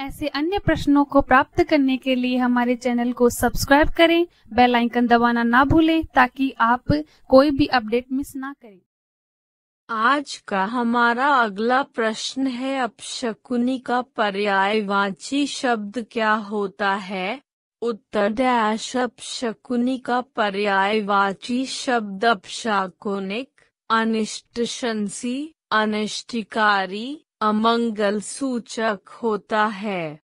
ऐसे अन्य प्रश्नों को प्राप्त करने के लिए हमारे चैनल को सब्सक्राइब करें बेल आइकन दबाना ना भूलें ताकि आप कोई भी अपडेट मिस ना करें आज का हमारा अगला प्रश्न है अपशकुनी का पर्यायवाची शब्द क्या होता है उत्तर डैश अपशकुनी का पर्यायवाची शब्द अपशाकुनिक अनिष्टशंसी अनिष्टिकारी अमंगल सूचक होता है